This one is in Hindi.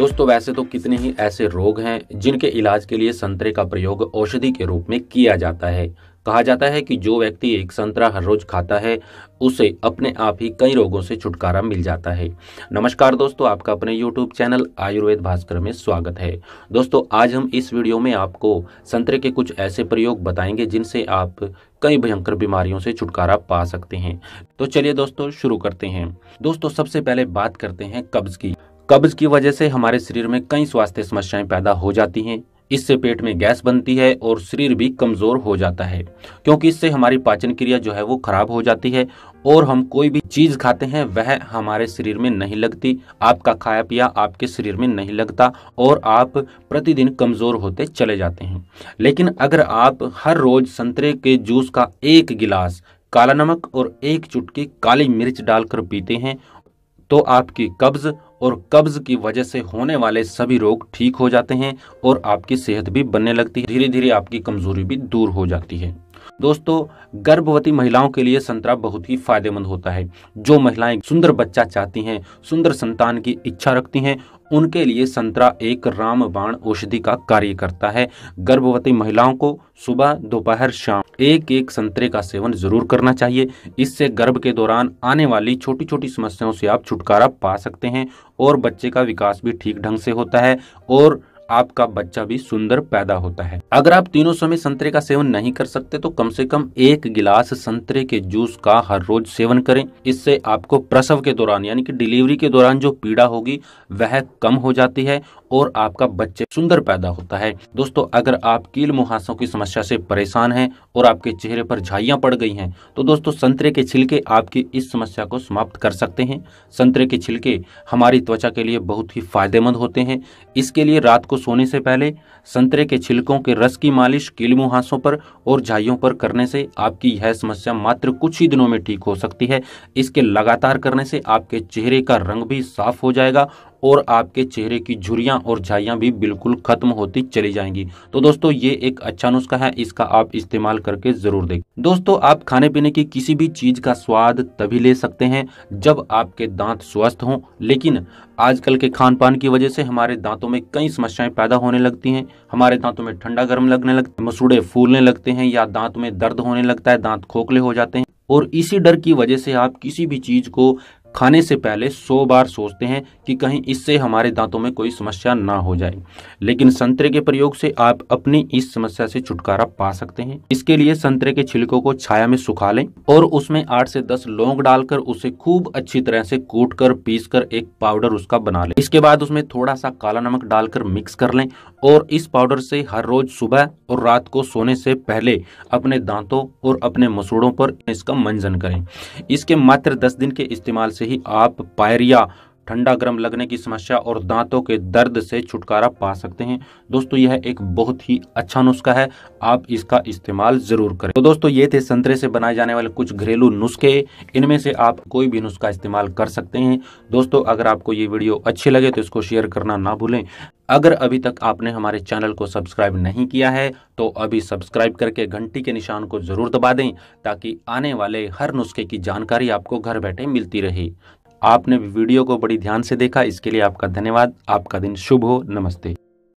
दोस्तों वैसे तो कितने ही ऐसे रोग हैं जिनके इलाज के लिए संतरे का प्रयोग औषधि के रूप में किया जाता है कहा जाता है कि जो व्यक्ति एक संतरा हर रोज खाता है उसे अपने आप ही कई रोगों से छुटकारा मिल जाता है नमस्कार दोस्तों आपका अपने YouTube चैनल आयुर्वेद भास्कर में स्वागत है दोस्तों आज हम इस वीडियो में आपको संतरे के कुछ ऐसे प्रयोग बताएंगे जिनसे आप कई भयंकर बीमारियों से छुटकारा पा सकते हैं तो चलिए दोस्तों शुरू करते हैं दोस्तों सबसे पहले बात करते हैं कब्ज की कब्ज की वजह से हमारे शरीर में कई स्वास्थ्य समस्याएं पैदा हो जाती हैं इससे पेट में गैस बनती है और शरीर भी कमज़ोर हो जाता है क्योंकि इससे हमारी पाचन क्रिया जो है वो खराब हो जाती है और हम कोई भी चीज़ खाते हैं वह हमारे शरीर में नहीं लगती आपका खाया पिया आपके शरीर में नहीं लगता और आप प्रतिदिन कमज़ोर होते चले जाते हैं लेकिन अगर आप हर रोज़ संतरे के जूस का एक गिलास काला नमक और एक चुटकी काली मिर्च डालकर पीते हैं तो आपकी कब्ज़ और कब्ज की वजह से होने वाले सभी रोग ठीक हो जाते हैं और आपकी सेहत भी बनने लगती है धीरे धीरे आपकी कमजोरी भी दूर हो जाती है दोस्तों गर्भवती महिलाओं के लिए संतरा बहुत ही फायदेमंद होता है जो महिलाएं सुंदर बच्चा चाहती हैं सुंदर संतान की इच्छा रखती हैं उनके लिए संतरा एक रामबाण औषधि का कार्य करता है गर्भवती महिलाओं को सुबह दोपहर शाम एक एक संतरे का सेवन जरूर करना चाहिए इससे गर्भ के दौरान आने वाली छोटी छोटी समस्याओं से आप छुटकारा पा सकते हैं और बच्चे का विकास भी ठीक ढंग से होता है और आपका बच्चा भी सुंदर पैदा होता है अगर आप तीनों समय संतरे का सेवन नहीं कर सकते तो कम से कम एक गिलास संतरे के जूस का हर रोज सेवन करें इससे आपको प्रसव के दौरान यानी कि डिलीवरी के दौरान जो पीड़ा होगी वह कम हो जाती है और आपका बच्चे सुंदर पैदा होता है दोस्तों अगर आप कील मुहासों की समस्या से परेशान हैं और आपके चेहरे पर झाइयाँ पड़ गई हैं तो दोस्तों संतरे के छिलके आपकी इस समस्या को समाप्त कर सकते हैं संतरे के छिलके हमारी त्वचा के लिए बहुत ही फायदेमंद होते हैं इसके लिए रात को सोने से पहले संतरे के छिलकों के रस की मालिश कील मुहासों पर और झाइयों पर करने से आपकी यह समस्या मात्र कुछ ही दिनों में ठीक हो सकती है इसके लगातार करने से आपके चेहरे का रंग भी साफ हो जाएगा और आपके चेहरे की झुरियाँ और झाइयाँ भी बिल्कुल खत्म होती चली जाएंगी तो दोस्तों ये एक अच्छा नुस्खा है इसका आप इस्तेमाल करके जरूर देखें दोस्तों आप खाने पीने की किसी भी चीज का स्वाद तभी ले सकते हैं जब आपके दांत स्वस्थ हों लेकिन आजकल के खान पान की वजह से हमारे दांतों में कई समस्याएं पैदा होने लगती हैं हमारे दांतों में ठंडा गर्म लगने लगता है मसूड़े फूलने लगते हैं या दांत में दर्द होने लगता है दांत खोखले हो जाते हैं और इसी डर की वजह से आप किसी भी चीज़ को खाने से पहले 100 बार सोचते हैं कि कहीं इससे हमारे दांतों में कोई समस्या ना हो जाए लेकिन संतरे के प्रयोग से आप अपनी इस समस्या से छुटकारा पा सकते हैं इसके लिए संतरे के छिलकों को छाया में सुखा लें और उसमें आठ से दस लौंग डालकर उसे खूब अच्छी तरह से कूट कर पीस कर एक पाउडर उसका बना लें इसके बाद उसमें थोड़ा सा काला नमक डालकर मिक्स कर लें और इस पाउडर से हर रोज सुबह और रात को सोने से पहले अपने दांतों और अपने मसूड़ों पर इसका मंजन करें इसके मात्र दस दिन के इस्तेमाल से ही आप पायरिया ठंडा गर्म लगने की समस्या और दांतों के दर्द से छुटकारा पा सकते हैं दोस्तों यह एक बहुत ही अच्छा नुस्खा है आप इसका इस्तेमाल ज़रूर करें तो दोस्तों ये थे संतरे से बनाए जाने वाले कुछ घरेलू नुस्खे इनमें से आप कोई भी नुस्खा इस्तेमाल कर सकते हैं दोस्तों अगर आपको ये वीडियो अच्छी लगे तो इसको शेयर करना ना भूलें अगर अभी तक आपने हमारे चैनल को सब्सक्राइब नहीं किया है तो अभी सब्सक्राइब करके घंटी के निशान को ज़रूर दबा दें ताकि आने वाले हर नुस्खे की जानकारी आपको घर बैठे मिलती रहे आपने वीडियो को बड़ी ध्यान से देखा इसके लिए आपका धन्यवाद आपका दिन शुभ हो नमस्ते